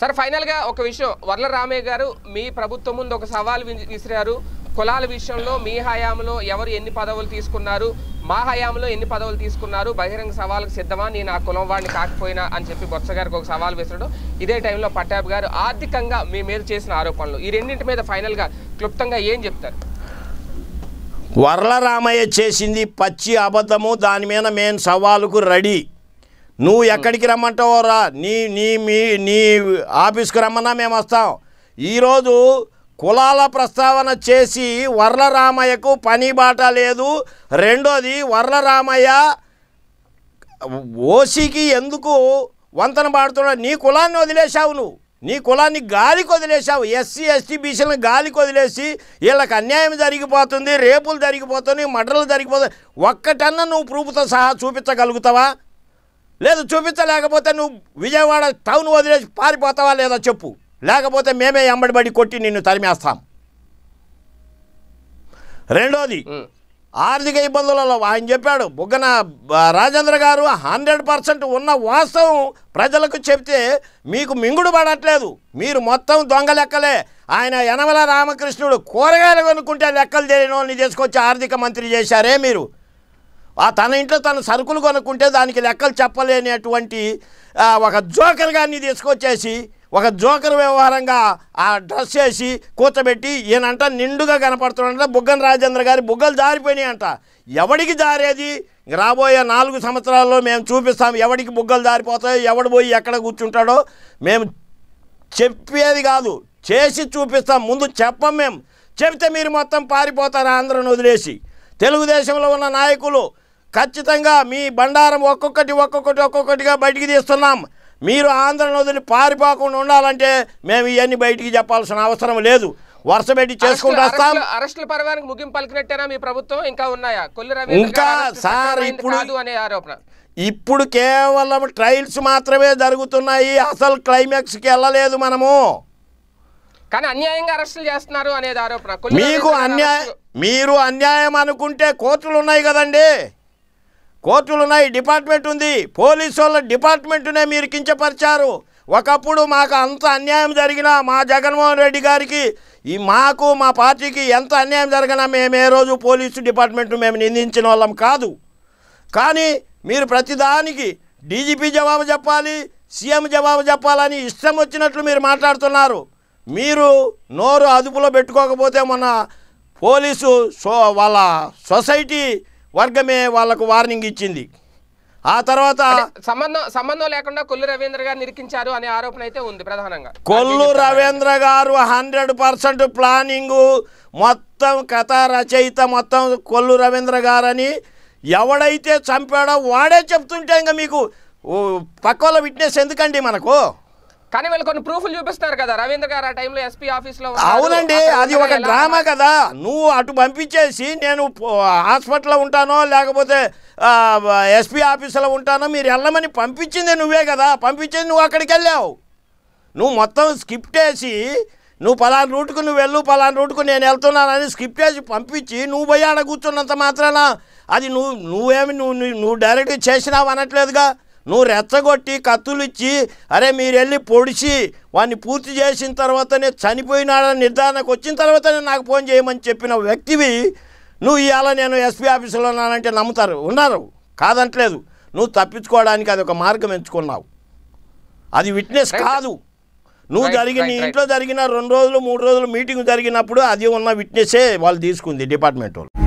sir ఫైనల్గా ఒక విషయం వర్ల రామయ్య గారు మీ ప్రభుత్వం ముందు ఒక సవాల్ విసిరారు కులాల విషయంలో మీ హయాంలో ఎవరు ఎన్ని పదవులు తీసుకున్నారు మా హయాంలో ఎన్ని పదవులు తీసుకున్నారు బహిరంగ సవాల్కి సిద్ధమా నేను ఆ కులం వాడిని కాకపోయినా అని చెప్పి బొత్స గారికి ఒక సవాల్ విసరడం ఇదే టైంలో పట్టాబ్ గారు ఆర్థికంగా మీ మీద చేసిన ఆరోపణలు ఈ రెండింటి మీద ఫైనల్గా క్లుప్తంగా ఏం చెప్తారు వర్ల రామయ్య చేసింది పచ్చి అబద్ధము దాని మీద మేము సవాలుకు రెడీ నువ్వు ఎక్కడికి రమ్మంటావో రా నీ నీ మీ నీ ఆఫీస్కి రమ్మన్నా మేము వస్తాం ఈరోజు కులాల ప్రస్తావన చేసి వర్లరామయ్యకు పని బాట లేదు రెండోది వర్లరామయ్య ఓసీకి ఎందుకు వంతన పాడుతున్నా నీ కులాన్ని వదిలేశావు నువ్వు నీ కులాన్ని గాలికి వదిలేశావు ఎస్సీ ఎస్టీ బీసీలను గాలికి వదిలేసి వీళ్ళకి అన్యాయం జరిగిపోతుంది రేపులు జరిగిపోతుంది మడ్రలు జరిగిపోతుంది ఒక్కటన్నా నువ్వు ప్రూఫ్తో సహా చూపించగలుగుతావా లేదు చూపించలేకపోతే నువ్వు విజయవాడ టౌన్ వదిలేసి పారిపోతావా లేదా చెప్పు లేకపోతే మేమే ఎంబడిబడి కొట్టి నిన్ను తరిమేస్తాం రెండోది ఆర్థిక ఇబ్బందులలో ఆయన చెప్పాడు బుగ్గన రాజేంద్ర గారు హండ్రెడ్ పర్సెంట్ ఉన్న వాస్తవం ప్రజలకు చెప్తే మీకు మింగుడు పడట్లేదు మీరు మొత్తం దొంగ లెక్కలే ఆయన యనమల రామకృష్ణుడు కూరగాయలు కొనుక్కుంటే లెక్కలు తెలియని తీసుకొచ్చి ఆర్థిక మంత్రి చేశారే మీరు ఆ తన ఇంట్లో తన సరుకులు కొనుక్కుంటే దానికి లెక్కలు చెప్పలేనటువంటి ఒక జోకర్ గారిని తీసుకొచ్చేసి ఒక జోకర్ వ్యవహారంగా ఆ డ్రెస్ వేసి కూర్చోబెట్టి ఈయనంట నిండుగా కనపడుతున్నాడంట బుగ్గన రాజేంద్ర గారి బుగ్గలు జారిపోయినాయి అంట ఎవడికి జారేది రాబోయే నాలుగు సంవత్సరాల్లో మేము చూపిస్తాం ఎవడికి బుగ్గలు జారిపోతాయో ఎవడు పోయి ఎక్కడ కూర్చుంటాడో మేము చెప్పేది కాదు చేసి చూపిస్తాం ముందు చెప్పం మేము చెబితే మీరు మొత్తం పారిపోతారు ఆంధ్రను వదిలేసి తెలుగుదేశంలో ఉన్న నాయకులు ఖచ్చితంగా మీ బండారం ఒక్కొక్కటి ఒక్కొక్కటి ఒక్కొక్కటిగా బయటికి తీస్తున్నాం మీరు ఆంధ్రను వదిలి పారిపోకుండా ఉండాలంటే మేము ఇవన్నీ బయటికి చెప్పాల్సిన అవసరం లేదు వరుస పెట్టి చేసుకుంటాం అరెస్టుల పర్వానికి ముగింపు పలికినట్టేనా మీ ప్రభుత్వం ఇంకా ఉన్నాయా ఇంకా సార్ ఇప్పుడు అనే ఆరోపణ ఇప్పుడు కేవలం ట్రయల్స్ మాత్రమే జరుగుతున్నాయి అసలు క్లైమాక్స్కి వెళ్ళలేదు మనము కానీ అన్యాయంగా అరెస్టులు చేస్తున్నారు అనేది ఆరోపణ మీకు అన్యాయం మీరు అన్యాయం అనుకుంటే కోర్టులు ఉన్నాయి కదండీ కోర్టులు ఉన్నాయి డిపార్ట్మెంట్ ఉంది పోలీసు వాళ్ళ డిపార్ట్మెంట్నే మీరు కించపరిచారు ఒకప్పుడు మాకు అంత అన్యాయం జరిగినా మా జగన్మోహన్ రెడ్డి గారికి ఈ మాకు మా పార్టీకి ఎంత అన్యాయం జరిగినా మేము ఏ రోజు పోలీసు డిపార్ట్మెంట్ను మేము నిందించిన వాళ్ళం కాదు కానీ మీరు ప్రతిదానికి డీజీపీ జవాబు చెప్పాలి సీఎం జవాబు చెప్పాలని ఇష్టం వచ్చినట్లు మీరు మాట్లాడుతున్నారు మీరు నోరు అదుపులో పెట్టుకోకపోతే మొన్న పోలీసు సో వాళ్ళ సొసైటీ వర్గమే వాళ్లకు వార్నింగ్ ఇచ్చింది ఆ తర్వాత సంబంధం సంబంధం లేకుండా కొల్లు రవీంద్ర గారు నిరికించారు అనే ఆరోపణ అయితే ఉంది ప్రధానంగా కొల్లు రవీంద్ర గారు హండ్రెడ్ పర్సెంట్ ప్లానింగ్ మొత్తం కథ రచయిత మొత్తం కొల్లు రవీంద్ర గారని ఎవడైతే చంపాడో వాడే చెప్తుంటే ఇంకా మీకు పక్కల విట్నెస్ ఎందుకండి మనకు కానీ వీళ్ళు కొన్ని ప్రూఫ్లు చూపిస్తారు కదా రవీంద్ర గారు ఆ టైంలో ఎస్పీ ఆఫీస్లో అవునండి అది ఒక డ్రామా కదా నువ్వు అటు పంపించేసి నేను హాస్పిటల్లో ఉంటానో లేకపోతే ఎస్పీ ఆఫీసులో ఉంటానో మీరు వెళ్ళమని పంపించింది నువ్వే కదా పంపించింది నువ్వు అక్కడికి వెళ్ళావు నువ్వు మొత్తం స్కిప్ట్ వేసి నువ్వు పలానా రూట్కు నువ్వు వెళ్ళు పలానా రూట్కు నేను వెళ్తున్నానని స్కిప్ట్ వేసి పంపించి నువ్వు పోయి ఆడ కూర్చున్నంత మాత్రాన అది నువ్వు నువ్వేమి నువ్వు నువ్వు డైరెక్ట్ చేసినావు అనట్లేదుగా నువ్వు రెచ్చగొట్టి కత్తులు ఇచ్చి అరే మీరు వెళ్ళి పొడిచి వాడిని పూర్తి చేసిన తర్వాతనే చనిపోయినాడని నిర్ధారణకు వచ్చిన తర్వాతనే నాకు ఫోన్ చేయమని చెప్పిన వ్యక్తివి నువ్వు ఇవాళ నేను ఎస్పీ ఆఫీసులో ఉన్నానంటే నమ్ముతారు ఉన్నారు కాదంటలేదు నువ్వు తప్పించుకోవడానికి అది ఒక మార్గం ఎంచుకున్నావు అది విట్నెస్ కాదు నువ్వు జరిగిన ఇంట్లో జరిగిన రెండు రోజులు మూడు రోజులు మీటింగ్ జరిగినప్పుడు అది ఉన్న విట్నెసే వాళ్ళు తీసుకుంది డిపార్ట్మెంట్ వాళ్ళు